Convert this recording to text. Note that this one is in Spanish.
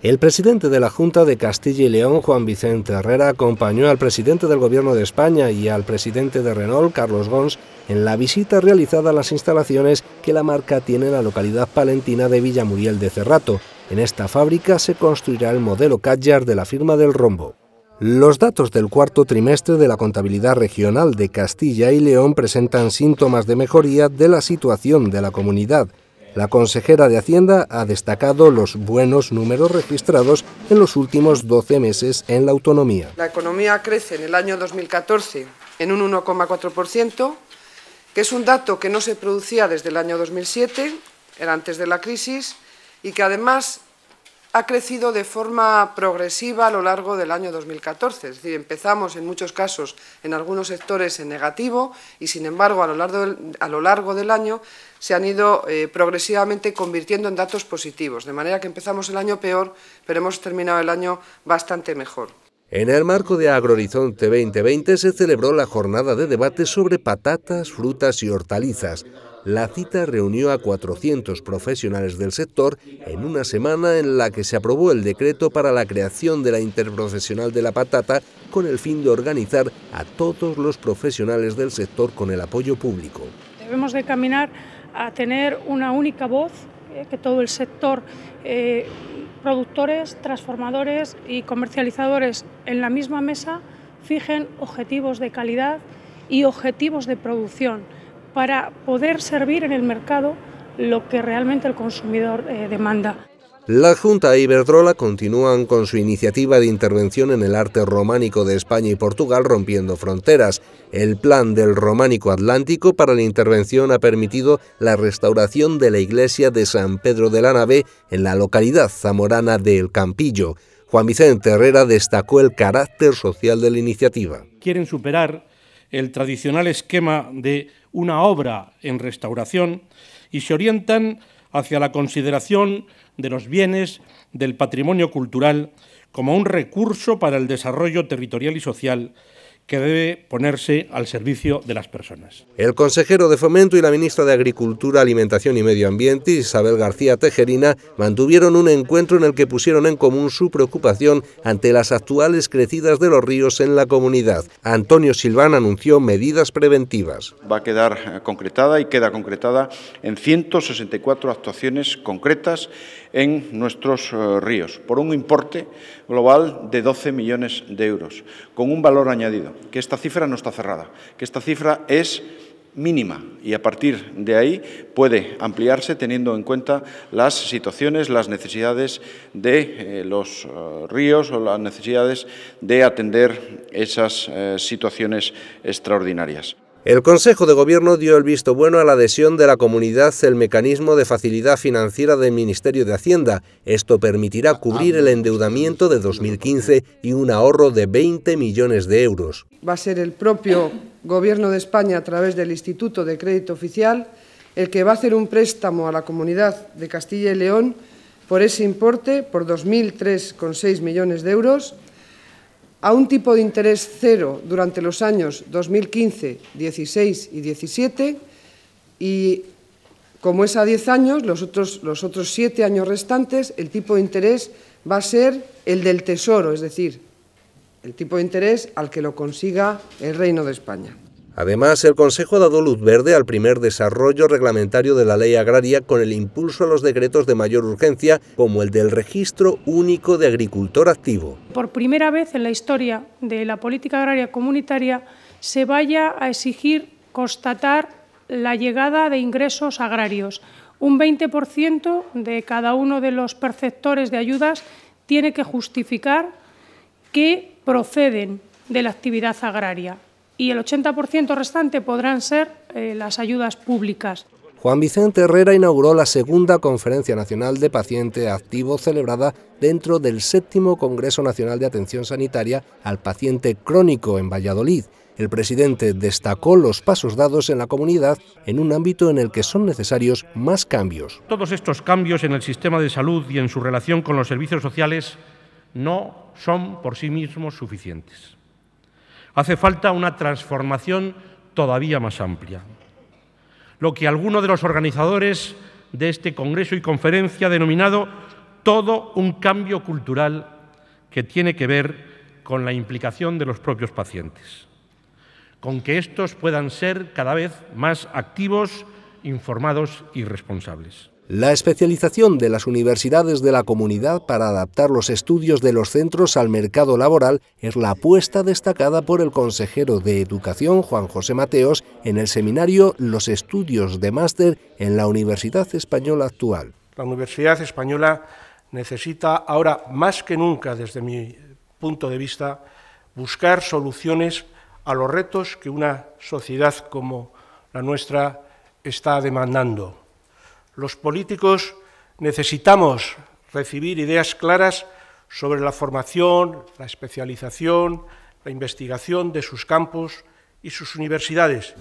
El presidente de la Junta de Castilla y León, Juan Vicente Herrera, acompañó al presidente del Gobierno de España y al presidente de Renault, Carlos Gons, en la visita realizada a las instalaciones que la marca tiene en la localidad palentina de Villamuriel de Cerrato. En esta fábrica se construirá el modelo Cadjar de la firma del Rombo. Los datos del cuarto trimestre de la contabilidad regional de Castilla y León presentan síntomas de mejoría de la situación de la comunidad la consejera de Hacienda ha destacado los buenos números registrados en los últimos 12 meses en la autonomía. La economía crece en el año 2014 en un 1,4%, que es un dato que no se producía desde el año 2007, era antes de la crisis, y que además ha crecido de forma progresiva a lo largo del año 2014. Es decir, empezamos en muchos casos en algunos sectores en negativo y, sin embargo, a lo largo del, año se han ido eh, progresivamente convirtiendo en datos positivos, de manera que empezamos el año peor, pero hemos terminado el año bastante mejor. En el marco de Agrohorizonte 2020 se celebró la jornada de debate sobre patatas, frutas y hortalizas, la cita reunió a 400 profesionales del sector en una semana en la que se aprobó el decreto para la creación de la Interprofesional de la Patata con el fin de organizar a todos los profesionales del sector con el apoyo público. Debemos de caminar a tener una única voz, eh, que todo el sector eh, productores, transformadores y comercializadores en la misma mesa fijen objetivos de calidad y objetivos de producción para poder servir en el mercado lo que realmente el consumidor eh, demanda. La Junta e Iberdrola continúan con su iniciativa de intervención en el arte románico de España y Portugal rompiendo fronteras. El plan del románico atlántico para la intervención ha permitido la restauración de la iglesia de San Pedro de la Nave en la localidad zamorana de El Campillo. Juan Vicente Herrera destacó el carácter social de la iniciativa. Quieren superar el tradicional esquema de una obra en restauración y se orientan hacia la consideración de los bienes del patrimonio cultural como un recurso para el desarrollo territorial y social que debe ponerse al servicio de las personas. El consejero de Fomento y la ministra de Agricultura, Alimentación y Medio Ambiente, Isabel García Tejerina, mantuvieron un encuentro en el que pusieron en común su preocupación ante las actuales crecidas de los ríos en la comunidad. Antonio Silván anunció medidas preventivas. Va a quedar eh, concretada y queda concretada en 164 actuaciones concretas en nuestros eh, ríos, por un importe global de 12 millones de euros, con un valor añadido que esta cifra no está cerrada, que esta cifra es mínima y a partir de ahí puede ampliarse teniendo en cuenta las situaciones, las necesidades de eh, los eh, ríos o las necesidades de atender esas eh, situaciones extraordinarias. El Consejo de Gobierno dio el visto bueno a la adhesión de la comunidad al mecanismo de facilidad financiera del Ministerio de Hacienda. Esto permitirá cubrir el endeudamiento de 2015 y un ahorro de 20 millones de euros. Va a ser el propio Gobierno de España, a través del Instituto de Crédito Oficial, el que va a hacer un préstamo a la comunidad de Castilla y León por ese importe, por 2.003,6 millones de euros, a un tipo de interés cero durante los años 2015, 16 y 17 y como es a 10 años, los otros, los otros años restantes, el tipo de interés va a ser el del Tesoro, es decir, el tipo de interés al que lo consiga el Reino de España. Además, el Consejo ha dado luz verde al primer desarrollo reglamentario de la ley agraria con el impulso a los decretos de mayor urgencia, como el del Registro Único de Agricultor Activo. Por primera vez en la historia de la política agraria comunitaria se vaya a exigir constatar la llegada de ingresos agrarios. Un 20% de cada uno de los perceptores de ayudas tiene que justificar que proceden de la actividad agraria y el 80% restante podrán ser eh, las ayudas públicas. Juan Vicente Herrera inauguró la segunda Conferencia Nacional de Paciente Activo celebrada dentro del séptimo Congreso Nacional de Atención Sanitaria al Paciente Crónico en Valladolid. El presidente destacó los pasos dados en la comunidad en un ámbito en el que son necesarios más cambios. Todos estos cambios en el sistema de salud y en su relación con los servicios sociales no son por sí mismos suficientes Hace falta una transformación todavía más amplia. Lo que alguno de los organizadores de este congreso y conferencia ha denominado todo un cambio cultural que tiene que ver con la implicación de los propios pacientes, con que estos puedan ser cada vez más activos, informados y responsables. La especialización de las universidades de la comunidad para adaptar los estudios de los centros al mercado laboral es la apuesta destacada por el consejero de Educación, Juan José Mateos, en el seminario Los estudios de máster en la Universidad Española actual. La Universidad Española necesita ahora más que nunca, desde mi punto de vista, buscar soluciones a los retos que una sociedad como la nuestra está demandando. Los políticos necesitamos recibir ideas claras sobre la formación, la especialización, la investigación de sus campos y sus universidades.